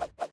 you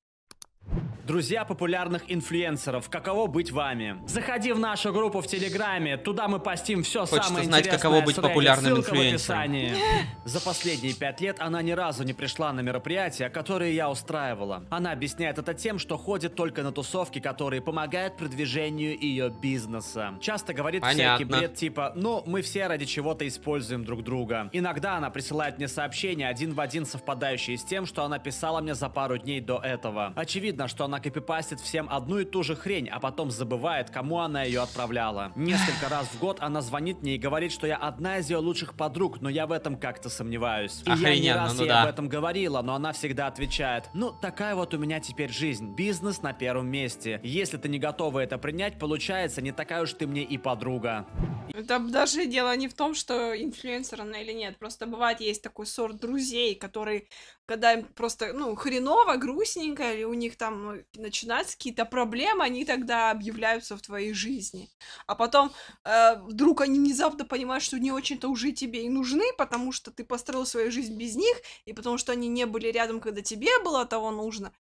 Друзья популярных инфлюенсеров, каково быть вами? Заходи в нашу группу в Телеграме, туда мы постим все Хочется самое знать, интересное. каково быть популярным инфлюенсером. За последние пять лет она ни разу не пришла на мероприятия, которые я устраивала. Она объясняет это тем, что ходит только на тусовки, которые помогают продвижению ее бизнеса. Часто говорит Понятно. всякий бред типа «Ну, мы все ради чего-то используем друг друга». Иногда она присылает мне сообщения, один в один совпадающие с тем, что она писала мне за пару дней до этого. Очевидно, что она она копипастит всем одну и ту же хрень, а потом забывает, кому она ее отправляла. Несколько раз в год она звонит мне и говорит, что я одна из ее лучших подруг, но я в этом как-то сомневаюсь. И я не раз ну ей да. об этом говорила, но она всегда отвечает, ну такая вот у меня теперь жизнь, бизнес на первом месте. Если ты не готова это принять, получается, не такая уж ты мне и подруга. Это даже дело не в том, что инфлюенсер она или нет. Просто бывает есть такой сорт друзей, которые, когда им просто, ну, хреново, грустненько, или у них там э, начинаются какие-то проблемы, они тогда объявляются в твоей жизни. А потом э, вдруг они внезапно понимают, что не очень-то уже тебе и нужны, потому что ты построил свою жизнь без них, и потому что они не были рядом, когда тебе было того нужно,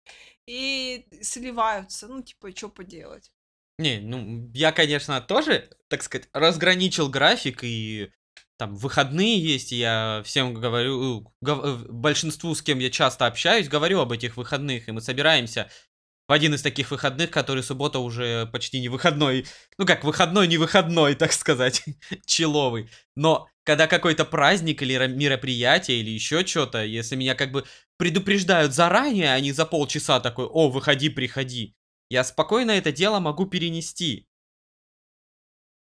и сливаются. Ну, типа, что поделать. Не, ну, я, конечно, тоже, так сказать, разграничил график, и там выходные есть, и я всем говорю, гов, э, большинству, с кем я часто общаюсь, говорю об этих выходных, и мы собираемся в один из таких выходных, который суббота уже почти не выходной, ну как выходной, не выходной, так сказать, человый. Но когда какой-то праздник или мероприятие или еще что-то, если меня как бы предупреждают заранее, а не за полчаса такой, о, выходи, приходи, я спокойно это дело могу перенести.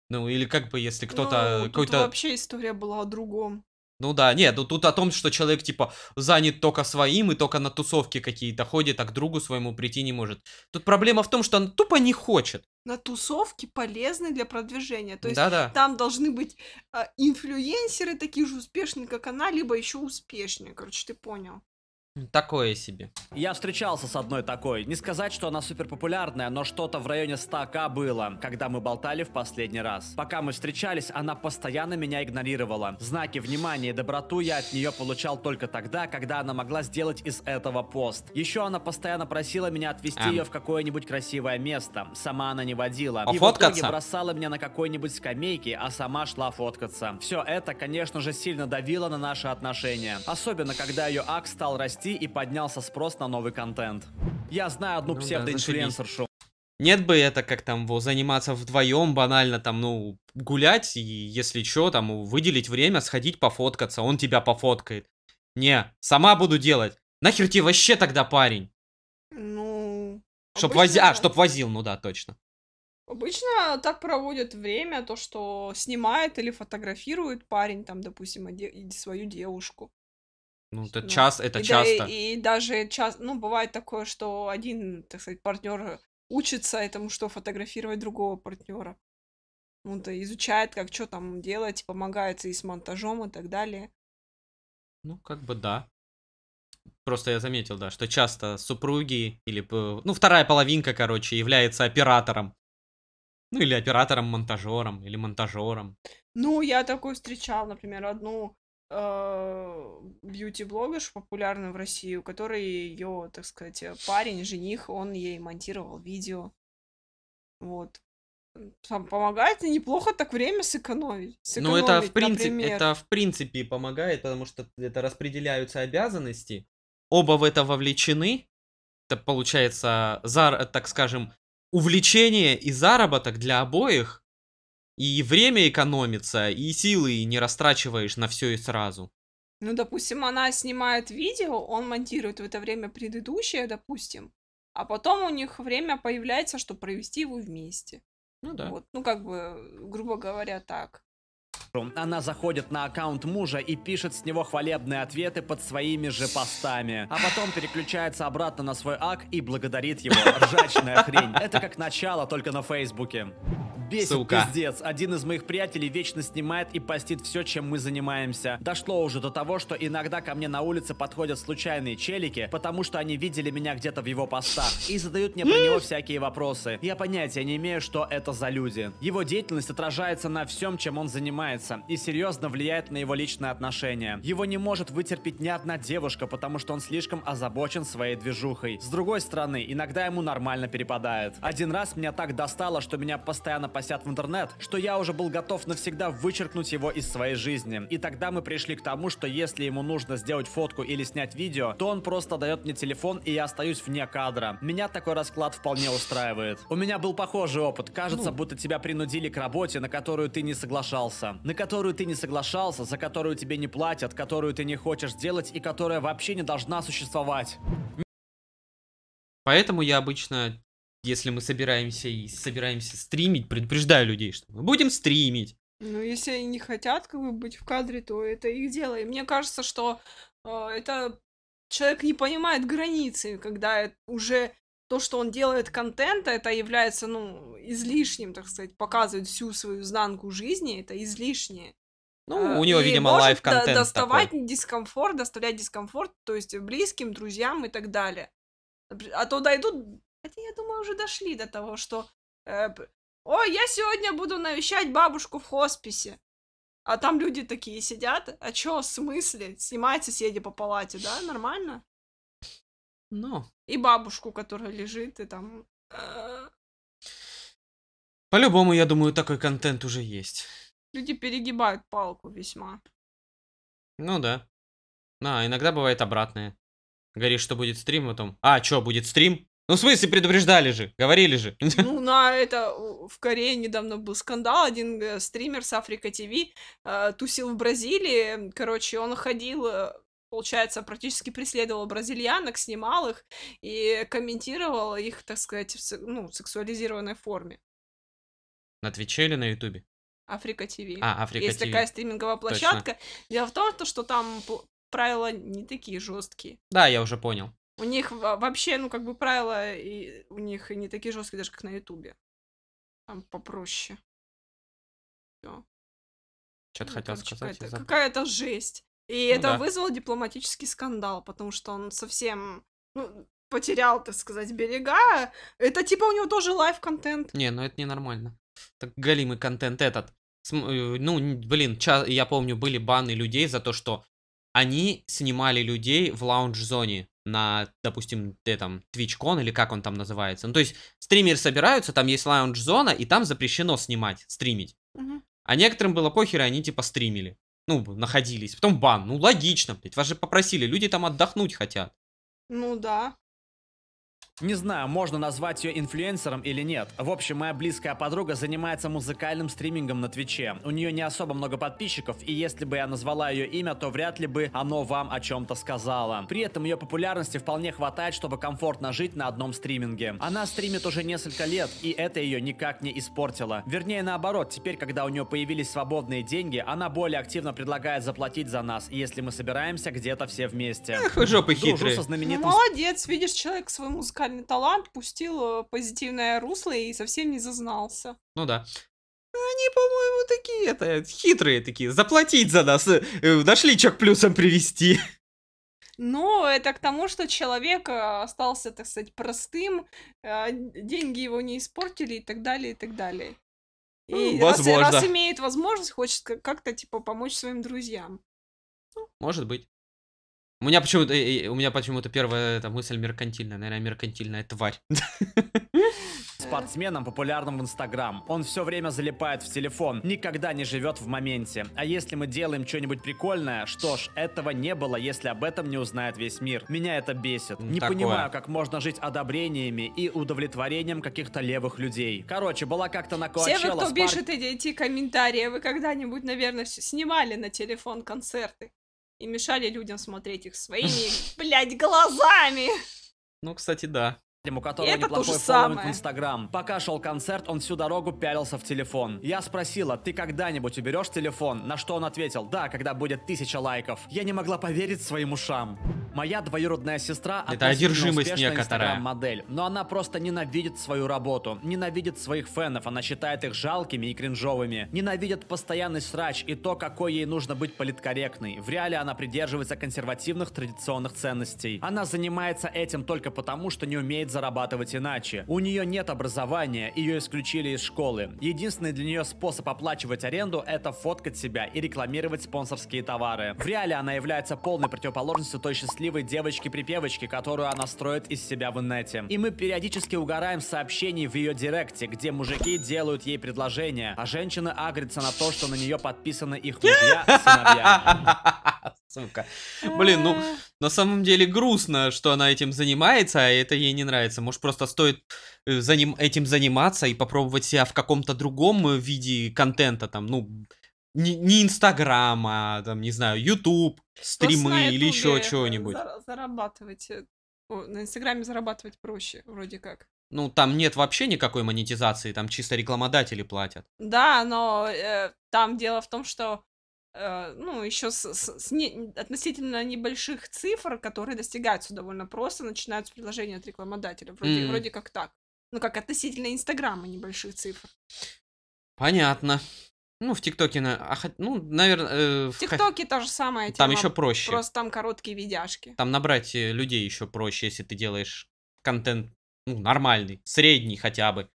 Ну, или как бы, если ну, кто-то... Ну, какой-то... вообще история была о другом. Ну да, нет, ну тут о том, что человек, типа, занят только своим и только на тусовки какие-то ходит, а к другу своему прийти не может. Тут проблема в том, что он тупо не хочет. На тусовки полезны для продвижения. То есть Да-да. там должны быть э, инфлюенсеры такие же успешные, как она, либо еще успешнее. Короче, ты понял. Такое себе. Я встречался с одной такой. Не сказать, что она супер популярная, но что-то в районе 100к было, когда мы болтали в последний раз. Пока мы встречались, она постоянно меня игнорировала. Знаки внимания и доброту я от нее получал только тогда, когда она могла сделать из этого пост. Еще она постоянно просила меня отвезти эм. ее в какое-нибудь красивое место. Сама она не водила. А и фоткаться? в итоге бросала меня на какой-нибудь скамейке, а сама шла фоткаться. Все это, конечно же, сильно давило на наши отношения. Особенно, когда ее ак стал расти расти и поднялся спрос на новый контент. Я знаю одну ну, псевдоинфлюенсершу. Да, нет бы это как там во заниматься вдвоем, банально там, ну, гулять, и если что, там, выделить время, сходить пофоткаться, он тебя пофоткает. Не, сама буду делать. Нахер тебе вообще тогда парень? Ну... Чтоб обычно... возил, а, чтоб возил, ну да, точно. Обычно так проводят время, то, что снимает или фотографирует парень, там, допустим, де... свою девушку. Ну, это ну, час, это и часто. Да, и, и даже час, ну, бывает такое, что один, так сказать, партнер учится этому, что фотографировать другого партнера. Он то э, изучает, как что там делать, помогается и с монтажом и так далее. Ну, как бы да. Просто я заметил, да, что часто супруги или, ну, вторая половинка, короче, является оператором. Ну, или оператором-монтажером, или монтажером. Ну, я такой встречал, например, одну а, бьюти-блогерш популярный в России, у которой ее, так сказать, э, парень, жених, он ей монтировал видео. Вот. Там помогает неплохо так время сэкономить. Ну, сэкономить ну, это в принципе, это в принципе помогает, потому что это распределяются обязанности. Оба в это вовлечены. Это получается, зар, так скажем, увлечение и заработок для обоих и время экономится, и силы не растрачиваешь на все и сразу. Ну, допустим, она снимает видео, он монтирует в это время предыдущее, допустим, а потом у них время появляется, чтобы провести его вместе. Ну да. Вот, ну, как бы, грубо говоря, так. Она заходит на аккаунт мужа и пишет с него хвалебные ответы под своими же постами. А потом переключается обратно на свой ак и благодарит его. Ржачная хрень. Это как начало, только на Фейсбуке бесит Ссылка. пиздец. Один из моих приятелей вечно снимает и постит все, чем мы занимаемся. Дошло уже до того, что иногда ко мне на улице подходят случайные челики, потому что они видели меня где-то в его постах и задают мне про него всякие вопросы. Я понятия не имею, что это за люди. Его деятельность отражается на всем, чем он занимается, и серьезно влияет на его личные отношения. Его не может вытерпеть ни одна девушка, потому что он слишком озабочен своей движухой. С другой стороны, иногда ему нормально перепадает. Один раз меня так достало, что меня постоянно посят в интернет, что я уже был готов навсегда вычеркнуть его из своей жизни. И тогда мы пришли к тому, что если ему нужно сделать фотку или снять видео, то он просто дает мне телефон, и я остаюсь вне кадра. Меня такой расклад вполне устраивает. У меня был похожий опыт. Кажется, ну. будто тебя принудили к работе, на которую ты не соглашался. На которую ты не соглашался, за которую тебе не платят, которую ты не хочешь делать и которая вообще не должна существовать. Поэтому я обычно если мы собираемся и собираемся стримить, предупреждаю людей, что мы будем стримить. Ну, если они не хотят как бы быть в кадре, то это их дело. И мне кажется, что э, это человек не понимает границы, когда уже то, что он делает контента, это является, ну, излишним, так сказать, показывает всю свою знанку жизни, это излишнее. Ну, а, у него, и видимо, лайф контент доставать такой. дискомфорт, доставлять дискомфорт, то есть близким, друзьям и так далее. А то дойдут Хотя, я думаю, уже дошли до того, что... Э, Ой, я сегодня буду навещать бабушку в хосписе. А там люди такие сидят. А чё, в смысле? снимается соседи по палате, да? Нормально? Ну. И бабушку, которая лежит, и там... Э, По-любому, я думаю, такой контент уже есть. Люди перегибают палку весьма. Ну да. На, иногда бывает обратное. Говоришь, что будет стрим, потом... А, чё, будет стрим? Ну, в смысле, предупреждали же, говорили же. Ну, на это в Корее недавно был скандал. Один э, стример с Африка ТВ э, тусил в Бразилии. Короче, он ходил э, получается, практически преследовал бразильянок, снимал их и комментировал их, так сказать, в ну, сексуализированной форме. На Твиче или на Ютубе? Африка ТВ. А, Африка ТВ. Есть TV. такая стриминговая площадка. Точно. Дело в том, что там правила не такие жесткие. Да, я уже понял. У них вообще, ну, как бы правила и у них не такие жесткие, даже как на Ютубе. Там попроще. Все. Что-то ну, хотел сказать. Какая-то, какая-то жесть. И ну, это да. вызвало дипломатический скандал, потому что он совсем ну, потерял, так сказать, берега. Это типа у него тоже лайв-контент. Не, ну это ненормально. Так галимый контент этот. Э, ну, блин, я помню, были баны людей за то, что они снимали людей в лаунж-зоне на, допустим, ты там, TwitchCon или как он там называется. Ну, то есть стримеры собираются, там есть лаунж-зона, и там запрещено снимать, стримить. Угу. А некоторым было похер, и они типа стримили. Ну, находились. Потом бан. Ну, логично, блядь. Вас же попросили, люди там отдохнуть хотят. Ну да. Не знаю, можно назвать ее инфлюенсером или нет. В общем, моя близкая подруга занимается музыкальным стримингом на Твиче. У нее не особо много подписчиков, и если бы я назвала ее имя, то вряд ли бы оно вам о чем-то сказала. При этом ее популярности вполне хватает, чтобы комфортно жить на одном стриминге. Она стримит уже несколько лет, и это ее никак не испортило. Вернее, наоборот, теперь, когда у нее появились свободные деньги, она более активно предлагает заплатить за нас, если мы собираемся где-то все вместе. Эх, вы жопы хитрые. Со знаменитым... Молодец, видишь, человек свой музыкальный музыкальный талант пустил э, позитивное русло и совсем не зазнался. Ну да. Они, по-моему, такие это, хитрые такие. Заплатить за нас. Э, э, нашли чек плюсом привести. Но это к тому, что человек остался, так сказать, простым, деньги его не испортили и так далее, и так далее. И ну, Возможно. Раз, раз имеет возможность, хочет как-то, типа, помочь своим друзьям. Ну, может быть. У меня почему-то, у меня почему-то первая эта мысль меркантильная, наверное, меркантильная тварь. Спортсменом, популярным в Инстаграм. Он все время залипает в телефон, никогда не живет в моменте. А если мы делаем что-нибудь прикольное, что ж, этого не было, если об этом не узнает весь мир. Меня это бесит. Не Такое. понимаю, как можно жить одобрениями и удовлетворением каких-то левых людей. Короче, была как-то на Коачелло... Все вы, кто спар... пишет эти комментарии, вы когда-нибудь, наверное, снимали на телефон концерты? и мешали людям смотреть их своими, блядь, глазами. Ну, кстати, да у которого это неплохой фолловинг в Инстаграм. Пока шел концерт, он всю дорогу пялился в телефон. Я спросила, ты когда-нибудь уберешь телефон? На что он ответил, да, когда будет тысяча лайков. Я не могла поверить своим ушам. Моя двоюродная сестра это одержимость некоторая. модель но она просто ненавидит свою работу, ненавидит своих фенов, она считает их жалкими и кринжовыми, ненавидит постоянный срач и то, какой ей нужно быть политкорректной. В реале она придерживается консервативных традиционных ценностей. Она занимается этим только потому, что не умеет зарабатывать иначе. У нее нет образования, ее исключили из школы. Единственный для нее способ оплачивать аренду – это фоткать себя и рекламировать спонсорские товары. В реале она является полной противоположностью той счастливой девочки-припевочки, которую она строит из себя в инете. И мы периодически угораем сообщений в ее директе, где мужики делают ей предложения, а женщина агрится на то, что на нее подписаны их друзья, сыновья. сука. Блин, ну, э. на самом деле грустно, что она этим занимается, а это ей не нравится. Может, просто стоит э, заним этим заниматься и попробовать себя в каком-то другом э, виде контента, там, ну, не, не Инстаграм, а, там, не знаю, Ютуб, стримы или еще чего-нибудь. Зарабатывать. на Инстаграме зарабатывать проще, вроде как. Ну, там нет вообще никакой монетизации, там чисто рекламодатели платят. Да, но э, там дело в том, что Э, ну, еще с, с, с не, относительно небольших цифр, которые достигаются довольно просто, начинают с предложения от рекламодателя. Вроде, mm. вроде как так. Ну, как относительно Инстаграма небольших цифр. Понятно. Ну, в ТикТоке, на... А ну, наверное... Э, в ТикТоке та же самая тема. Там еще проще. Просто там короткие видяшки. Там набрать э, людей еще проще, если ты делаешь контент, ну, нормальный, средний хотя бы.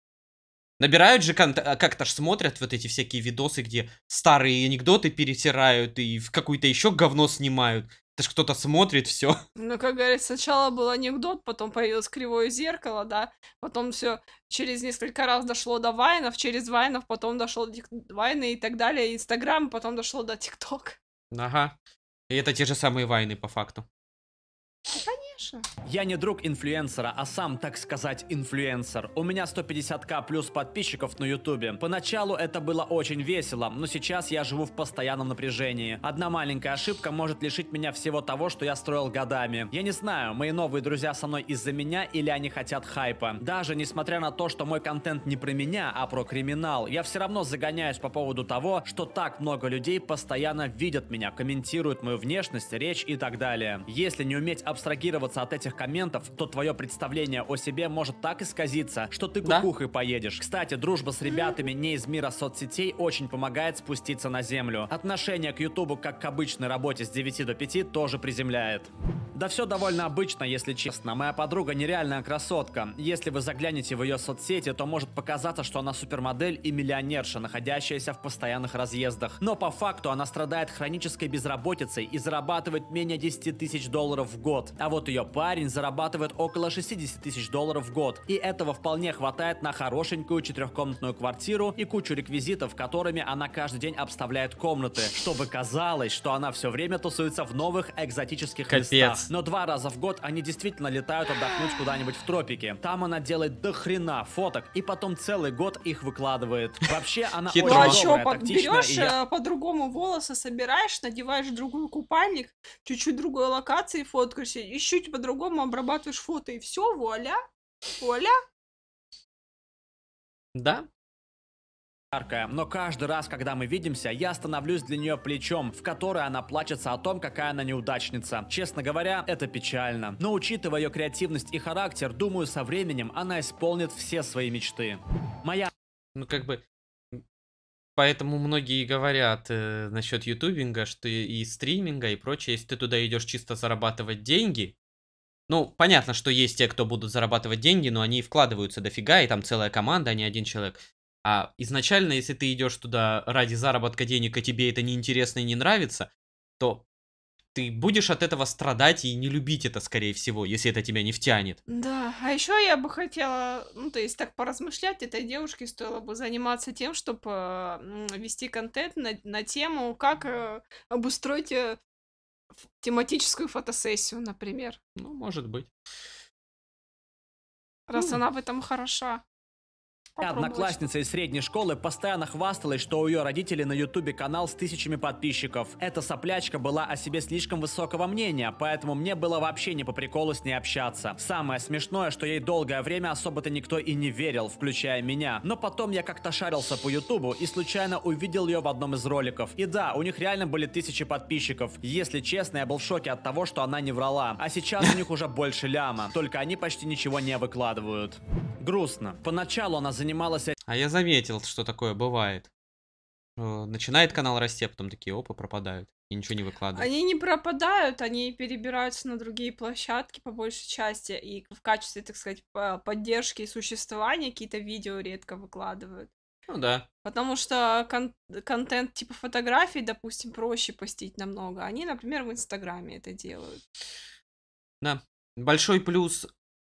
Набирают же, а, как-то ж смотрят вот эти всякие видосы, где старые анекдоты перетирают и в какую-то еще говно снимают. Это ж кто-то смотрит все. Ну, как говорится, сначала был анекдот, потом появилось кривое зеркало, да, потом все через несколько раз дошло до Вайнов, через Вайнов потом дошло до Вайны и так далее, Инстаграм, потом дошло до ТикТок. Ага. И это те же самые Вайны, по факту. Да, конечно. Я не друг инфлюенсера, а сам, так сказать, инфлюенсер. У меня 150к плюс подписчиков на ютубе. Поначалу это было очень весело, но сейчас я живу в постоянном напряжении. Одна маленькая ошибка может лишить меня всего того, что я строил годами. Я не знаю, мои новые друзья со мной из-за меня или они хотят хайпа. Даже несмотря на то, что мой контент не про меня, а про криминал, я все равно загоняюсь по поводу того, что так много людей постоянно видят меня, комментируют мою внешность, речь и так далее. Если не уметь абстрагироваться отказываться от этих комментов, то твое представление о себе может так исказиться, что ты кукухой да? поедешь. Кстати, дружба с ребятами не из мира соцсетей очень помогает спуститься на землю. Отношение к Ютубу, как к обычной работе с 9 до 5, тоже приземляет. Да все довольно обычно, если честно. Моя подруга нереальная красотка. Если вы заглянете в ее соцсети, то может показаться, что она супермодель и миллионерша, находящаяся в постоянных разъездах. Но по факту она страдает хронической безработицей и зарабатывает менее 10 тысяч долларов в год. А вот ее ее парень зарабатывает около 60 тысяч долларов в год, и этого вполне хватает на хорошенькую четырехкомнатную квартиру и кучу реквизитов, которыми она каждый день обставляет комнаты, чтобы казалось, что она все время тусуется в новых экзотических Капец. местах. Но два раза в год они действительно летают отдохнуть куда-нибудь в тропике. Там она делает до хрена фоток и потом целый год их выкладывает. Вообще она очень а добрая, что, тактичная. Берешь я... Э, по-другому волосы, собираешь, надеваешь другой купальник, чуть-чуть другой локации фоткаешься, еще чуть-чуть по-другому обрабатываешь фото, и все, вуаля, вуаля. Да, яркая, но каждый раз, когда мы видимся, я становлюсь для нее плечом, в которой она плачется о том, какая она неудачница. Честно говоря, это печально. Но учитывая ее креативность и характер, думаю, со временем она исполнит все свои мечты. Моя... Ну, как бы... Поэтому многие говорят э, насчет ютубинга, что и стриминга и прочее, если ты туда идешь чисто зарабатывать деньги, ну, понятно, что есть те, кто будут зарабатывать деньги, но они вкладываются дофига, и там целая команда, а не один человек. А изначально, если ты идешь туда ради заработка денег, а тебе это неинтересно и не нравится, то ты будешь от этого страдать и не любить это, скорее всего, если это тебя не втянет. Да, а еще я бы хотела, ну, то есть так поразмышлять, этой девушке стоило бы заниматься тем, чтобы э, вести контент на, на тему, как э, обустроить э, тематическую фотосессию, например. Ну, может быть. Раз ну. она в этом хороша. Попробовать. Одноклассница из средней школы постоянно хвасталась, что у ее родителей на ютубе канал с тысячами подписчиков. Эта соплячка была о себе слишком высокого мнения, поэтому мне было вообще не по приколу с ней общаться. Самое смешное, что ей долгое время особо-то никто и не верил, включая меня. Но потом я как-то шарился по ютубу и случайно увидел ее в одном из роликов. И да, у них реально были тысячи подписчиков. Если честно, я был в шоке от того, что она не врала. А сейчас у них уже больше ляма. Только они почти ничего не выкладывают. Грустно. Поначалу она занималась занималась... А я заметил, что такое бывает. Э, начинает канал расти, а потом такие, опа, пропадают. И ничего не выкладывают. Они не пропадают, они перебираются на другие площадки по большей части. И в качестве, так сказать, поддержки и существования какие-то видео редко выкладывают. Ну да. Потому что кон- контент типа фотографий, допустим, проще постить намного. Они, например, в Инстаграме это делают. Да. Большой плюс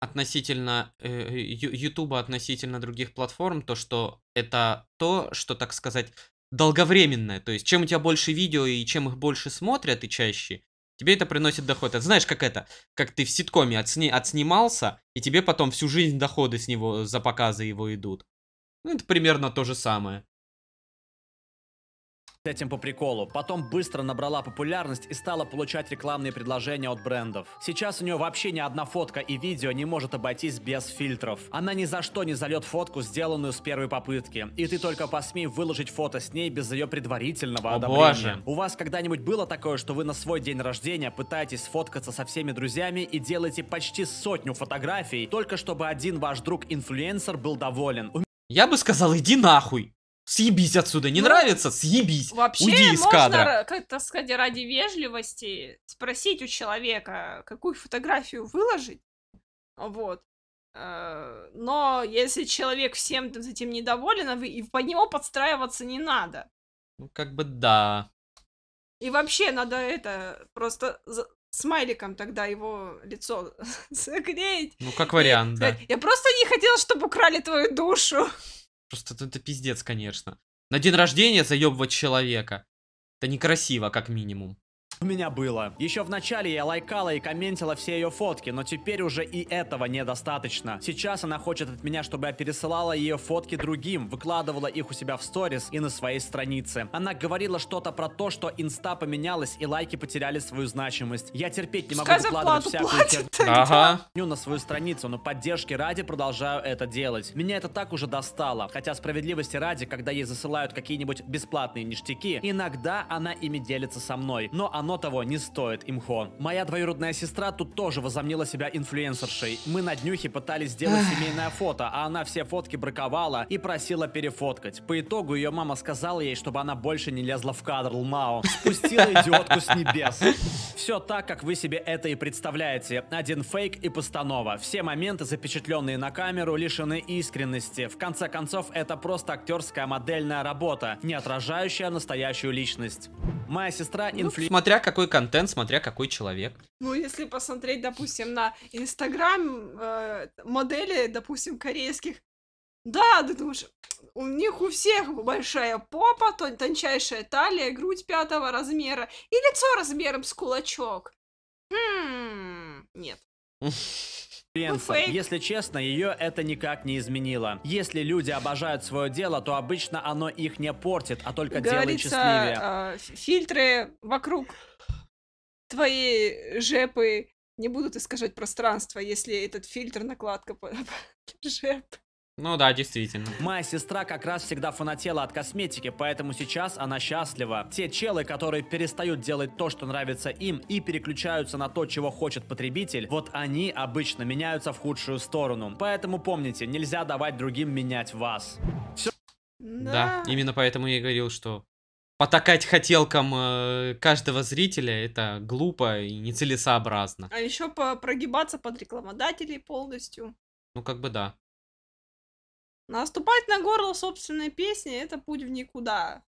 относительно э, Ютуба, э, относительно других платформ, то, что это то, что, так сказать, долговременное. То есть, чем у тебя больше видео и чем их больше смотрят и чаще, тебе это приносит доход. Это знаешь, как это, как ты в ситкоме отсни, отснимался, и тебе потом всю жизнь доходы с него за показы его идут. Ну, это примерно то же самое. С этим по приколу. Потом быстро набрала популярность и стала получать рекламные предложения от брендов. Сейчас у нее вообще ни одна фотка и видео не может обойтись без фильтров. Она ни за что не зальет фотку, сделанную с первой попытки. И ты только посмей выложить фото с ней без ее предварительного О одобрения. Боже. У вас когда-нибудь было такое, что вы на свой день рождения пытаетесь сфоткаться со всеми друзьями и делаете почти сотню фотографий, только чтобы один ваш друг-инфлюенсер был доволен? Я бы сказал, иди нахуй съебись отсюда, не ну, нравится, съебись, вообще уйди из можно, кадра. как то сказать, ради вежливости спросить у человека, какую фотографию выложить, вот. Э, но если человек всем этим недоволен, а и под него подстраиваться не надо. Ну, как бы да. И вообще надо это просто смайликом тогда его лицо заклеить. Ну, как вариант, и, да. Я просто не хотела, чтобы украли твою душу. Просто это, это пиздец, конечно. На день рождения заебывать человека. Это некрасиво, как минимум у меня было. Еще в начале я лайкала и комментила все ее фотки, но теперь уже и этого недостаточно. Сейчас она хочет от меня, чтобы я пересылала ее фотки другим, выкладывала их у себя в сторис и на своей странице. Она говорила что-то про то, что инста поменялась и лайки потеряли свою значимость. Я терпеть не могу Скажи, выкладывать всякую херню ага. на свою страницу, но поддержки ради продолжаю это делать. Меня это так уже достало. Хотя справедливости ради, когда ей засылают какие-нибудь бесплатные ништяки, иногда она ими делится со мной. Но она оно того не стоит, имхо. Моя двоюродная сестра тут тоже возомнила себя инфлюенсершей. Мы на днюхе пытались сделать семейное фото, а она все фотки браковала и просила перефоткать. По итогу ее мама сказала ей, чтобы она больше не лезла в кадр Лмао. Спустила идиотку с небес. Все так, как вы себе это и представляете. Один фейк и постанова. Все моменты, запечатленные на камеру, лишены искренности. В конце концов, это просто актерская модельная работа, не отражающая настоящую личность. Моя сестра ну, инфлю... Ну, смотря какой контент, смотря какой человек. Ну, если посмотреть, допустим, на Инстаграм э, модели, допустим, корейских, да, ты думаешь, у них у всех большая попа, тон, тончайшая талия, грудь пятого размера и лицо размером с кулачок. Хм, нет. инфлюенса. Если честно, ее это никак не изменило. Если люди обожают свое дело, то обычно оно их не портит, а только делает счастливее. А, фильтры вокруг твоей жепы не будут искажать пространство, если этот фильтр накладка жеп. Ну да, действительно. Моя сестра как раз всегда фанатела от косметики, поэтому сейчас она счастлива. Те челы, которые перестают делать то, что нравится им, и переключаются на то, чего хочет потребитель, вот они обычно меняются в худшую сторону. Поэтому помните, нельзя давать другим менять вас. Все. Да, да именно поэтому я и говорил, что потакать хотелкам э, каждого зрителя это глупо и нецелесообразно. А еще прогибаться под рекламодателей полностью. Ну как бы да. Наступать на горло собственной песни – это путь в никуда.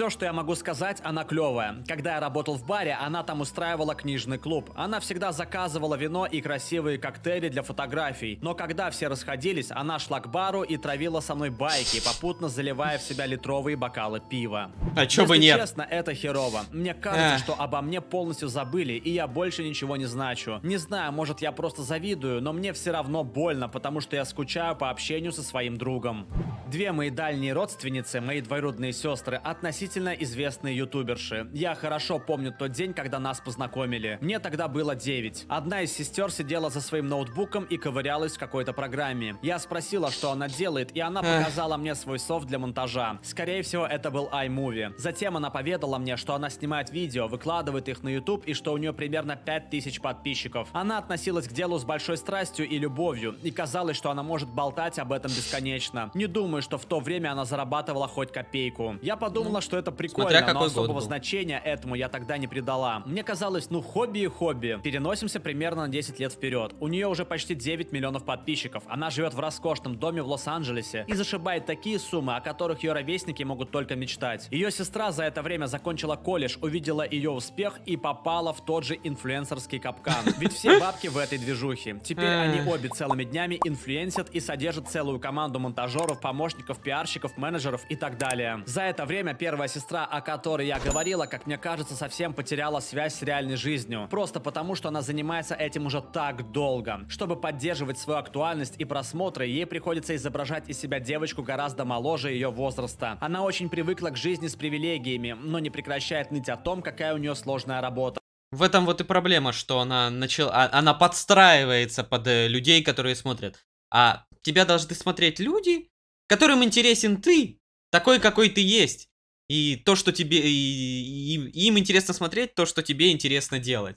Все, что я могу сказать, она клевая. Когда я работал в баре, она там устраивала книжный клуб. Она всегда заказывала вино и красивые коктейли для фотографий. Но когда все расходились, она шла к бару и травила со мной байки, попутно заливая в себя литровые бокалы пива. А чё Если бы нет? честно, это херово. Мне кажется, что обо мне полностью забыли, и я больше ничего не значу. Не знаю, может, я просто завидую, но мне все равно больно, потому что я скучаю по общению со своим другом. Две мои дальние родственницы, мои двоюродные сестры, относительно действительно известные ютуберши. Я хорошо помню тот день, когда нас познакомили. Мне тогда было 9. Одна из сестер сидела за своим ноутбуком и ковырялась в какой-то программе. Я спросила, что она делает, и она показала мне свой софт для монтажа. Скорее всего, это был iMovie. Затем она поведала мне, что она снимает видео, выкладывает их на YouTube и что у нее примерно 5000 подписчиков. Она относилась к делу с большой страстью и любовью, и казалось, что она может болтать об этом бесконечно. Не думаю, что в то время она зарабатывала хоть копейку. Я подумала, ну. что это прикольно, Смотря но особого был. значения этому я тогда не придала. Мне казалось, ну хобби и хобби. Переносимся примерно на 10 лет вперед. У нее уже почти 9 миллионов подписчиков. Она живет в роскошном доме в Лос-Анджелесе и зашибает такие суммы, о которых ее ровесники могут только мечтать. Ее сестра за это время закончила колледж, увидела ее успех и попала в тот же инфлюенсерский капкан. Ведь все бабки в этой движухе. Теперь они обе целыми днями инфлюенсят и содержат целую команду монтажеров, помощников, пиарщиков, менеджеров и так далее. За это время первый первая сестра, о которой я говорила, как мне кажется, совсем потеряла связь с реальной жизнью. Просто потому, что она занимается этим уже так долго. Чтобы поддерживать свою актуальность и просмотры, ей приходится изображать из себя девочку гораздо моложе ее возраста. Она очень привыкла к жизни с привилегиями, но не прекращает ныть о том, какая у нее сложная работа. В этом вот и проблема, что она начала, она подстраивается под э, людей, которые смотрят. А тебя должны смотреть люди, которым интересен ты, такой, какой ты есть. И то, что тебе... И, и, им интересно смотреть, то, что тебе интересно делать.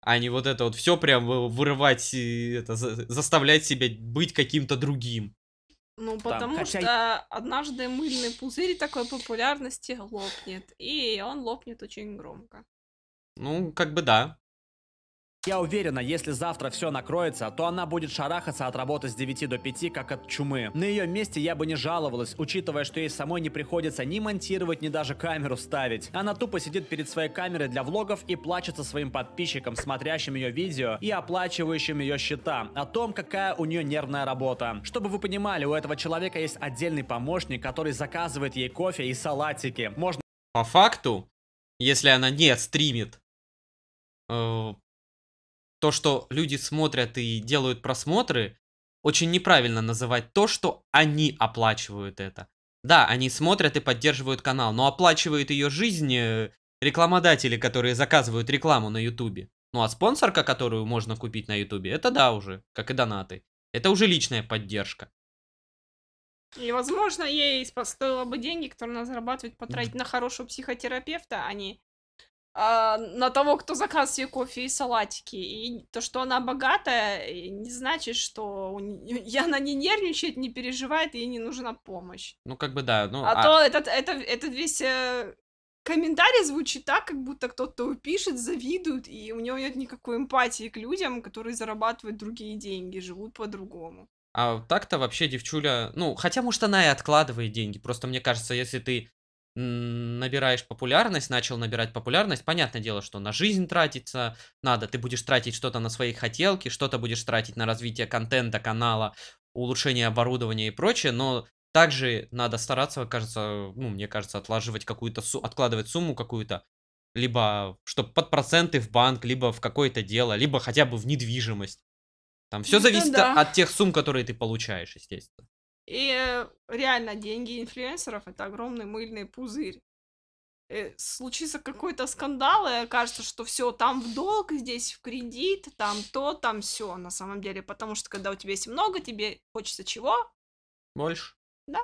А не вот это вот все прям вырывать, это, заставлять себя быть каким-то другим. Ну, потому Там, хотя... что однажды мыльный пузырь такой популярности лопнет. И он лопнет очень громко. Ну, как бы да. Я уверена, если завтра все накроется, то она будет шарахаться от работы с 9 до 5, как от чумы. На ее месте я бы не жаловалась, учитывая, что ей самой не приходится ни монтировать, ни даже камеру ставить. Она тупо сидит перед своей камерой для влогов и плачется своим подписчикам, смотрящим ее видео и оплачивающим ее счета, о том, какая у нее нервная работа. Чтобы вы понимали, у этого человека есть отдельный помощник, который заказывает ей кофе и салатики. Можно... По факту, если она не стримит, э, то, что люди смотрят и делают просмотры, очень неправильно называть то, что они оплачивают это. Да, они смотрят и поддерживают канал, но оплачивают ее жизнь э, рекламодатели, которые заказывают рекламу на Ютубе. Ну а спонсорка, которую можно купить на Ютубе, это да уже, как и донаты. Это уже личная поддержка. И, возможно, ей стоило бы деньги, которые она зарабатывает, потратить на хорошего психотерапевта, а не а, на того, кто заказ ей кофе и салатики. И то, что она богатая, не значит, что у нее, она не нервничает, не переживает, ей не нужна помощь. Ну, как бы да. Ну, а, а то этот, это, этот весь э, комментарий звучит так, как будто кто-то пишет, завидует, и у него нет никакой эмпатии к людям, которые зарабатывают другие деньги, живут по-другому. А так-то вообще девчуля, ну, хотя, может, она и откладывает деньги. Просто мне кажется, если ты набираешь популярность, начал набирать популярность, понятное дело, что на жизнь тратиться надо, ты будешь тратить что-то на свои хотелки, что-то будешь тратить на развитие контента, канала, улучшение оборудования и прочее, но также надо стараться, кажется, ну, мне кажется, отлаживать какую-то, су откладывать сумму какую-то, либо чтобы под проценты в банк, либо в какое-то дело, либо хотя бы в недвижимость. Там все ну зависит да. от тех сумм, которые ты получаешь, естественно. И э, реально деньги инфлюенсеров это огромный мыльный пузырь. И э, случится какой-то скандал, и окажется, что все там в долг, здесь в кредит, там то, там все на самом деле. Потому что когда у тебя есть много, тебе хочется чего? Больше. Да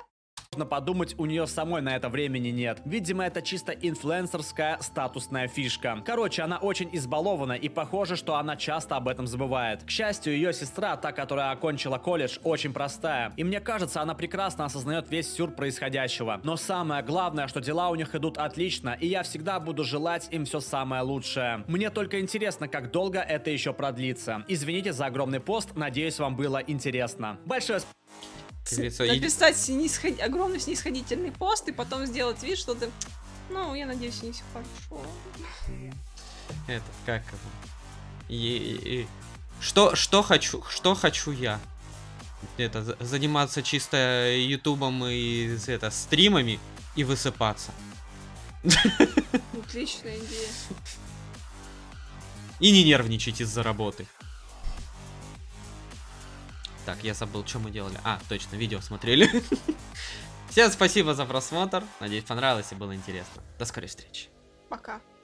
можно подумать, у нее самой на это времени нет. Видимо, это чисто инфлюенсерская статусная фишка. Короче, она очень избалована, и похоже, что она часто об этом забывает. К счастью, ее сестра, та, которая окончила колледж, очень простая. И мне кажется, она прекрасно осознает весь сюр происходящего. Но самое главное, что дела у них идут отлично, и я всегда буду желать им все самое лучшее. Мне только интересно, как долго это еще продлится. Извините за огромный пост, надеюсь, вам было интересно. Большое спасибо лицо. Написать снисход... огромный снисходительный пост и потом сделать вид, что ты... Ну, я надеюсь, не все хорошо. Это как... И, Что, что хочу, что хочу я? Это заниматься чисто ютубом и это стримами и высыпаться. Отличная идея. И не нервничать из-за работы. Так, я забыл, что мы делали. А, точно, видео смотрели. Всем спасибо за просмотр. Надеюсь, понравилось и было интересно. До скорой встречи. Пока.